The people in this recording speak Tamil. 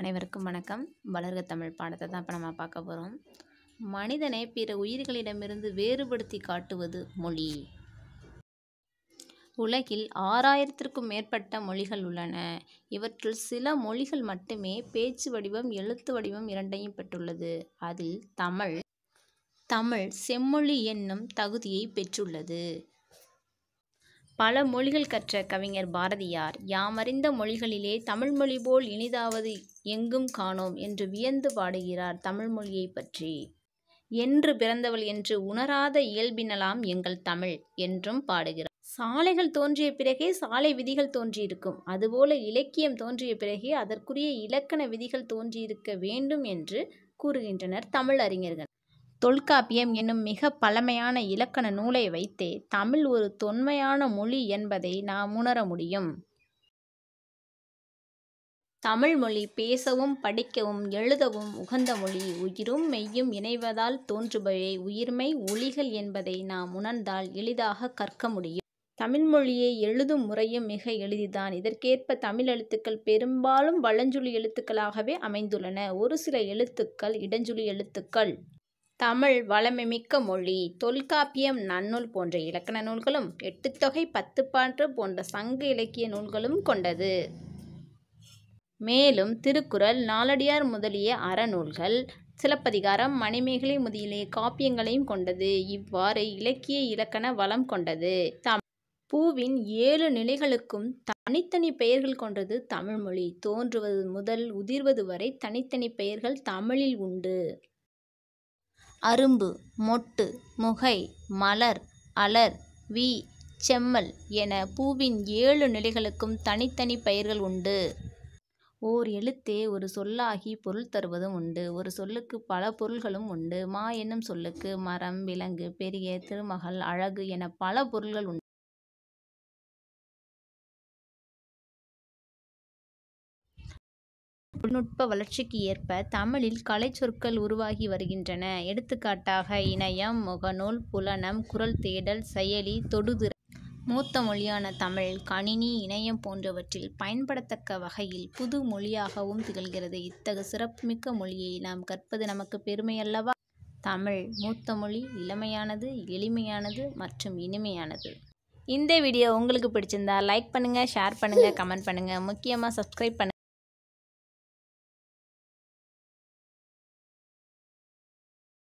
அனைவருக்கும் வணக்கம் வளர்க தமிழ் பாடத்தை தான் இப்போ நம்ம பார்க்க போகிறோம் மனிதனை பிற உயிர்களிடமிருந்து வேறுபடுத்தி காட்டுவது மொழி உலகில் ஆறாயிரத்திற்கும் மேற்பட்ட மொழிகள் உள்ளன இவற்றுள் சில மொழிகள் மட்டுமே பேச்சு வடிவம் எழுத்து வடிவம் இரண்டையும் பெற்றுள்ளது அதில் தமிழ் தமிழ் செம்மொழி என்னும் தகுதியை பெற்றுள்ளது பல மொழிகள் கற்ற கவிஞர் பாரதியார் யாமறிந்த மொழிகளிலே தமிழ்மொழி போல் இனிதாவது எங்கும் காணோம் என்று வியந்து பாடுகிறார் தமிழ்மொழியை பற்றி என்று பிறந்தவள் என்று உணராத இயல்பினலாம் எங்கள் தமிழ் என்றும் பாடுகிறார் சாலைகள் தோன்றிய பிறகே சாலை விதிகள் தோன்றியிருக்கும் அதுபோல இலக்கியம் தோன்றிய பிறகே அதற்குரிய இலக்கண விதிகள் தோன்றியிருக்க வேண்டும் என்று கூறுகின்றனர் தமிழ் அறிஞர்கள் தொல்காப்பியம் என்னும் மிக பழமையான இலக்கண நூலை வைத்தே தமிழ் ஒரு தொன்மையான மொழி என்பதை நாம் உணர முடியும் தமிழ் மொழி பேசவும் படிக்கவும் எழுதவும் உகந்த மொழி உயிரும் மெய்யும் இணைவதால் தோன்றுபவை உயிர்மை ஒளிகள் என்பதை நாம் உணர்ந்தால் எளிதாக கற்க முடியும் தமிழ் மொழியை எழுதும் முறையும் மிக எளிதுதான் இதற்கேற்ப தமிழ் எழுத்துக்கள் பெரும்பாலும் வளஞ்சுழி எழுத்துக்களாகவே அமைந்துள்ளன ஒரு சில எழுத்துக்கள் இடஞ்சொலி எழுத்துக்கள் தமிழ் வளமைமிக்க மொழி தொல்காப்பியம் நன்னூல் போன்ற இலக்கண நூல்களும் எட்டுத்தொகை பத்துப்பாற்று போன்ற சங்க இலக்கிய நூல்களும் கொண்டது மேலும் திருக்குறள் நாலடியார் முதலிய அறநூல்கள் சிலப்பதிகாரம் மணிமேகலை முதலிய காப்பியங்களையும் கொண்டது இவ்வாறு இலக்கிய இலக்கண வளம் கொண்டது தம் பூவின் ஏழு நிலைகளுக்கும் தனித்தனி பெயர்கள் கொண்டது தமிழ்மொழி தோன்றுவது முதல் உதிர்வது வரை தனித்தனி பெயர்கள் தமிழில் உண்டு அரும்பு மொட்டு முகை மலர் அலர் வி செம்மல் என பூவின் ஏழு நிலைகளுக்கும் தனித்தனி பெயர்கள் உண்டு ஓர் எழுத்தே ஒரு சொல்லாகி பொருள் தருவதும் உண்டு ஒரு சொல்லுக்கு பல பொருள்களும் உண்டு மா என்னும் சொல்லுக்கு மரம் விலங்கு பெரிய திருமகள் அழகு என பல பொருள்கள் உண்டு தொழில்நுட்ப வளர்ச்சிக்கு ஏற்ப தமிழில் கலை சொற்கள் உருவாகி வருகின்றன எடுத்துக்காட்டாக இணையம் முகநூல் புலனம் குரல் தேடல் செயலி தொடுதிற மூத்த மொழியான தமிழ் கணினி இணையம் போன்றவற்றில் பயன்படத்தக்க வகையில் புது மொழியாகவும் திகழ்கிறது இத்தகு சிறப்புமிக்க மொழியை நாம் கற்பது நமக்கு பெருமை அல்லவா தமிழ் மூத்த மொழி இளமையானது எளிமையானது மற்றும் இனிமையானது இந்த வீடியோ உங்களுக்கு பிடிச்சிருந்தா லைக் பண்ணுங்கள் ஷேர் பண்ணுங்கள் கமெண்ட் பண்ணுங்கள் முக்கியமாக சப்ஸ்கிரைப் பண்ணுங்கள்